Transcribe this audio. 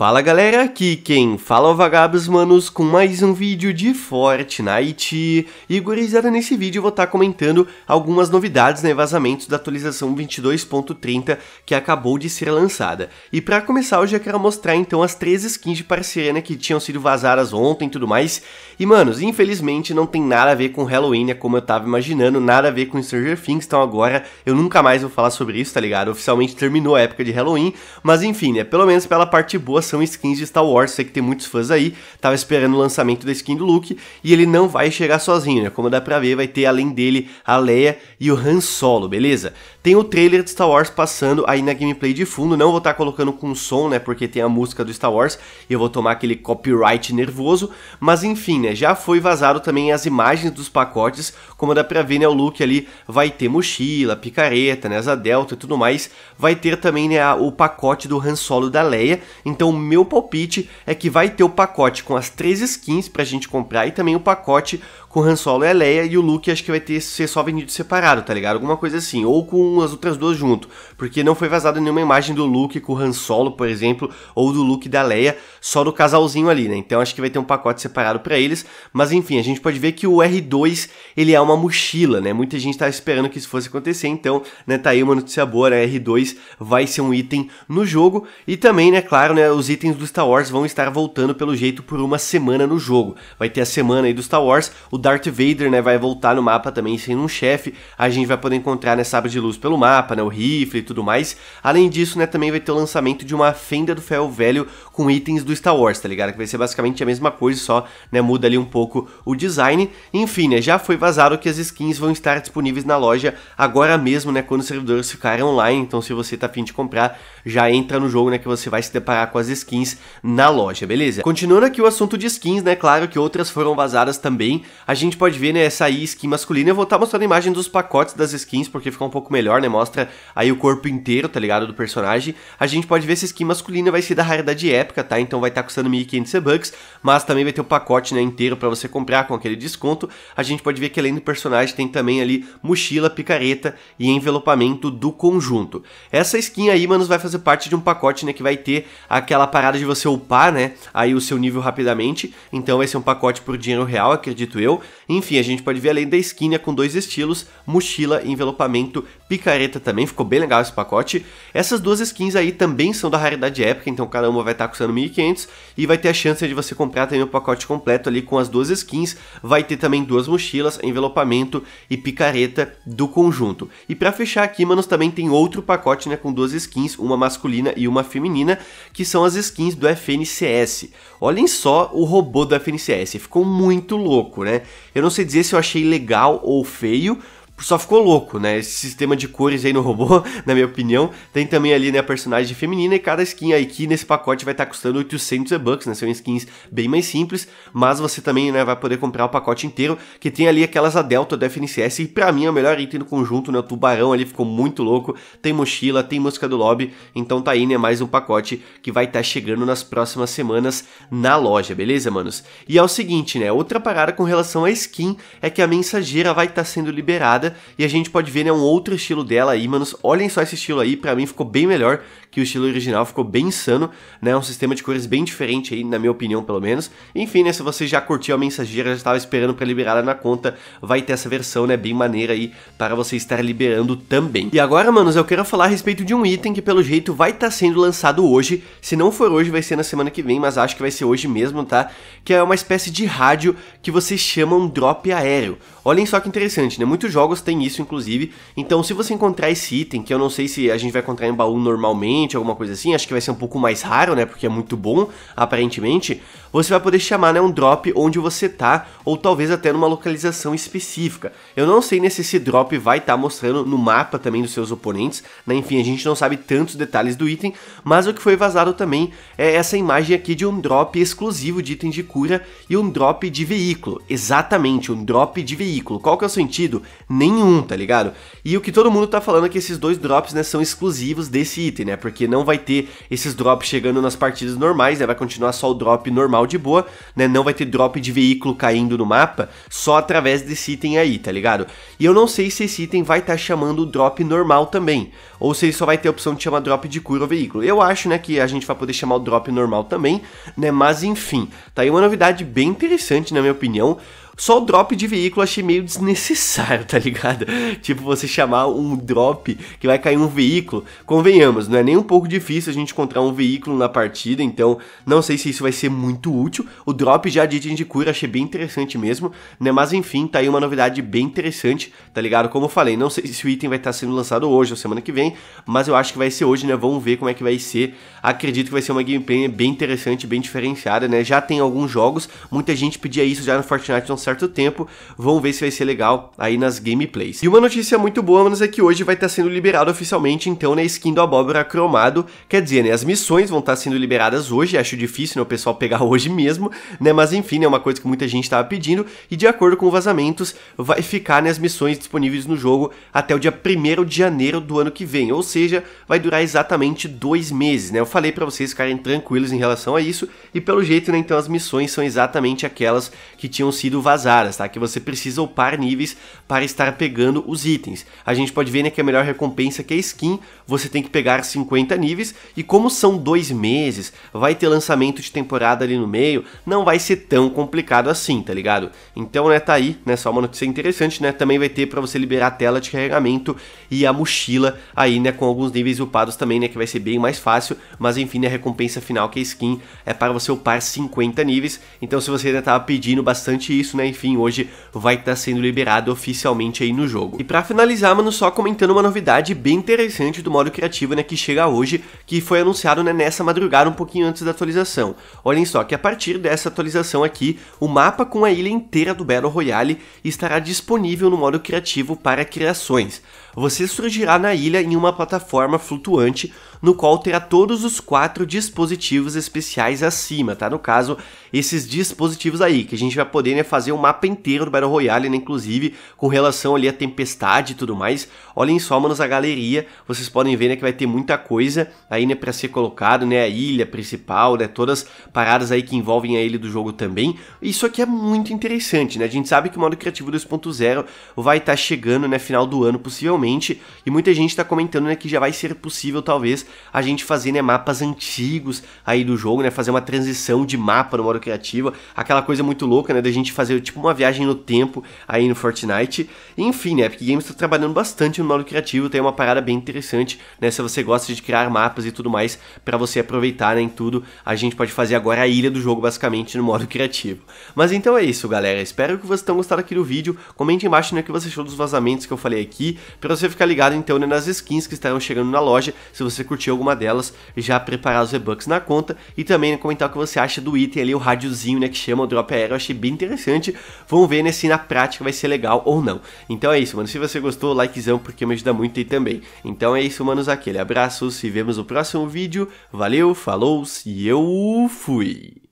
Fala galera, aqui quem fala é o Vagabos Manos com mais um vídeo de Fortnite e gurizada nesse vídeo eu vou estar tá comentando algumas novidades, né, vazamentos da atualização 22.30 que acabou de ser lançada. E para começar eu já quero mostrar então as três skins de parceria né, que tinham sido vazadas ontem e tudo mais. E manos, infelizmente não tem nada a ver com Halloween, né, como eu tava imaginando, nada a ver com Stranger Things, então agora eu nunca mais vou falar sobre isso, tá ligado? Oficialmente terminou a época de Halloween, mas enfim, né, pelo menos pela parte boa são skins de Star Wars. Sei que tem muitos fãs aí, tava esperando o lançamento da skin do Luke e ele não vai chegar sozinho, né? Como dá pra ver, vai ter além dele a Leia e o Han Solo, beleza? Tem o trailer de Star Wars passando aí na gameplay de fundo, não vou estar tá colocando com som, né, porque tem a música do Star Wars e eu vou tomar aquele copyright nervoso, mas enfim, né, já foi vazado também as imagens dos pacotes, como dá pra ver, né, o look ali vai ter mochila, picareta, né, asa delta e tudo mais, vai ter também, né, o pacote do Han Solo da Leia, então o meu palpite é que vai ter o pacote com as três skins pra gente comprar e também o pacote com Han Solo e a Leia e o look acho que vai ter ser só vendido separado, tá ligado? Alguma coisa assim, ou com as outras duas junto, porque não foi vazada nenhuma imagem do Luke com o Han Solo, por exemplo, ou do Luke da Leia, só do casalzinho ali, né? Então acho que vai ter um pacote separado para eles, mas enfim, a gente pode ver que o R2, ele é uma mochila, né? Muita gente tá esperando que isso fosse acontecer, então, né, tá aí uma notícia boa, né? R2 vai ser um item no jogo e também, né, claro, né, os itens do Star Wars vão estar voltando pelo jeito por uma semana no jogo. Vai ter a semana aí do Star Wars, o Darth Vader, né, vai voltar no mapa também sendo um chefe, a gente vai poder encontrar, né, sábado de luz pelo mapa, né, o rifle e tudo mais. Além disso, né, também vai ter o lançamento de uma fenda do ferro velho com itens do Star Wars, tá ligado? Que vai ser basicamente a mesma coisa, só, né, muda ali um pouco o design. Enfim, né, já foi vazado que as skins vão estar disponíveis na loja agora mesmo, né, quando os servidores ficarem online. Então, se você tá afim de comprar, já entra no jogo, né, que você vai se deparar com as skins na loja, beleza? Continuando aqui o assunto de skins, né, claro que outras foram vazadas também. A gente pode ver, né, essa aí, skin masculina. Eu vou estar tá mostrando a imagem dos pacotes das skins, porque fica um pouco melhor melhor, né? Mostra aí o corpo inteiro, tá ligado? Do personagem. A gente pode ver essa skin masculina vai ser da raridade épica, tá? Então vai estar tá custando 1.500 bucks, mas também vai ter o pacote, né, inteiro para você comprar com aquele desconto. A gente pode ver que além do personagem tem também ali mochila, picareta e envelopamento do conjunto. Essa skin aí, manos, vai fazer parte de um pacote, né, que vai ter aquela parada de você upar, né, aí o seu nível rapidamente. Então vai ser um pacote por dinheiro real, acredito eu. Enfim, a gente pode ver além da skin né, com dois estilos, mochila, envelopamento, Picareta também, ficou bem legal esse pacote. Essas duas skins aí também são da raridade épica, então cada uma vai estar tá custando 1.500 e vai ter a chance de você comprar também o pacote completo ali com as duas skins. Vai ter também duas mochilas, envelopamento e picareta do conjunto. E para fechar aqui, manos, também tem outro pacote, né, com duas skins, uma masculina e uma feminina, que são as skins do FNCS. Olhem só o robô do FNCS, ficou muito louco, né? Eu não sei dizer se eu achei legal ou feio, só ficou louco, né? Esse sistema de cores aí no robô, na minha opinião. Tem também ali, né, a personagem feminina e cada skin aí que nesse pacote vai estar tá custando 800 E-Bucks, né? São skins bem mais simples, mas você também, né, vai poder comprar o pacote inteiro, que tem ali aquelas a Delta do FNCS e pra mim é o melhor item do conjunto, né? O tubarão ali ficou muito louco, tem mochila, tem música do lobby, então tá aí, né, mais um pacote que vai estar tá chegando nas próximas semanas na loja, beleza, manos? E é o seguinte, né, outra parada com relação à skin é que a mensageira vai estar tá sendo liberada e a gente pode ver né, um outro estilo dela aí, manos. Olhem só esse estilo aí, para mim ficou bem melhor que o estilo original, ficou bem insano, né? Um sistema de cores bem diferente aí, na minha opinião, pelo menos. Enfim, né, se você já curtiu a mensageira, já estava esperando para liberar na conta, vai ter essa versão, né, bem maneira aí para você estar liberando também. E agora, manos, eu quero falar a respeito de um item que pelo jeito vai estar tá sendo lançado hoje. Se não for hoje, vai ser na semana que vem, mas acho que vai ser hoje mesmo, tá? Que é uma espécie de rádio que você chama um drop aéreo. Olhem só que interessante, né? Muitos jogos têm isso, inclusive. Então, se você encontrar esse item, que eu não sei se a gente vai encontrar em baú normalmente, alguma coisa assim, acho que vai ser um pouco mais raro, né? Porque é muito bom, aparentemente. Você vai poder chamar, né? Um drop onde você tá, ou talvez até numa localização específica. Eu não sei se esse drop vai estar tá mostrando no mapa também dos seus oponentes, né? Enfim, a gente não sabe tantos detalhes do item, mas o que foi vazado também é essa imagem aqui de um drop exclusivo de item de cura e um drop de veículo. Exatamente, um drop de veículo ridículo. Qual que é o sentido? Nenhum, tá ligado? E o que todo mundo tá falando é que esses dois drops, né, são exclusivos desse item, né? Porque não vai ter esses drops chegando nas partidas normais, né? Vai continuar só o drop normal de boa, né? Não vai ter drop de veículo caindo no mapa, só através desse item aí, tá ligado? E eu não sei se esse item vai estar tá chamando o drop normal também, ou se ele só vai ter a opção de chamar drop de cura ou veículo. Eu acho, né, que a gente vai poder chamar o drop normal também, né? Mas enfim, tá aí uma novidade bem interessante, na minha opinião. Só o drop de veículo achei meio desnecessário, tá ligado? Tipo, você chamar um drop que vai cair um veículo. Convenhamos, não é nem um pouco difícil a gente encontrar um veículo na partida, então não sei se isso vai ser muito útil. O drop já de item de cura achei bem interessante mesmo, né? Mas enfim, tá aí uma novidade bem interessante, tá ligado? Como eu falei, não sei se o item vai estar sendo lançado hoje ou semana que vem, mas eu acho que vai ser hoje, né? Vamos ver como é que vai ser. Acredito que vai ser uma gameplay bem interessante, bem diferenciada, né? Já tem alguns jogos, muita gente pedia isso já no Fortnite, não certo tempo. Vamos ver se vai ser legal aí nas gameplays. E uma notícia muito boa, mas é que hoje vai estar tá sendo liberado oficialmente, então, né, skin do Abóbora cromado. Quer dizer, né, as missões vão estar tá sendo liberadas hoje, acho difícil, né, o pessoal pegar hoje mesmo, né, mas enfim, né, é né, uma coisa que muita gente estava pedindo, e de acordo com vazamentos, vai ficar, né, as missões disponíveis no jogo até o dia 1 de janeiro do ano que vem, ou seja, vai durar exatamente dois meses, né, eu falei para vocês ficarem tranquilos em relação a isso, e pelo jeito, né, então as missões são exatamente aquelas que tinham sido vazadas vazadas, tá? Que você precisa upar níveis para estar pegando os itens. A gente pode ver né, que a melhor recompensa que é skin, você tem que pegar 50 níveis, e como são dois meses, vai ter lançamento de temporada ali no meio, não vai ser tão complicado assim, tá ligado? Então, né, tá aí, né, só uma notícia interessante, né, também vai ter para você liberar a tela de carregamento e a mochila aí, né, com alguns níveis upados também, né, que vai ser bem mais fácil, mas enfim, né, a recompensa final que é skin é para você upar 50 níveis, então se você ainda tava pedindo bastante isso, né, né? Enfim, hoje vai estar tá sendo liberado oficialmente aí no jogo. E para finalizar, mano, só comentando uma novidade bem interessante do modo criativo, né, que chega hoje, que foi anunciado né, nessa madrugada um pouquinho antes da atualização. Olhem só que a partir dessa atualização aqui, o mapa com a ilha inteira do Battle Royale estará disponível no modo criativo para criações você surgirá na ilha em uma plataforma flutuante, no qual terá todos os quatro dispositivos especiais acima, tá? No caso, esses dispositivos aí, que a gente vai poder né, fazer um mapa inteiro do Battle Royale, né, inclusive com relação ali à tempestade e tudo mais. Olhem só, manos, a galeria, vocês podem ver né, que vai ter muita coisa aí, né, para ser colocado, né, a ilha principal, né, todas paradas aí que envolvem a ilha do jogo também. Isso aqui é muito interessante, né? A gente sabe que o modo criativo 2.0 vai estar tá chegando, né, final do ano, possivelmente realmente, e muita gente está comentando né, que já vai ser possível talvez a gente fazer né, mapas antigos aí do jogo, né, fazer uma transição de mapa no modo criativo, aquela coisa muito louca né, da gente fazer tipo uma viagem no tempo aí no Fortnite. Enfim, né, Epic Games está trabalhando bastante no modo criativo, tem uma parada bem interessante, né, se você gosta de criar mapas e tudo mais para você aproveitar né, em tudo, a gente pode fazer agora a ilha do jogo basicamente no modo criativo. Mas então é isso, galera. Espero que vocês tenham gostado aqui do vídeo. Comente embaixo né, o que você achou dos vazamentos que eu falei aqui. Pra para você ficar ligado então né, nas skins que estarão chegando na loja, se você curtiu alguma delas, já preparar os V-Bucks na conta e também né, comentar o que você acha do item ali, o rádiozinho né, que chama o Drop Aero, eu achei bem interessante, vamos ver né, se na prática vai ser legal ou não. Então é isso, mano, se você gostou, likezão porque me ajuda muito aí também. Então é isso, manos, aquele abraço, se vemos no próximo vídeo, valeu, falou e eu fui!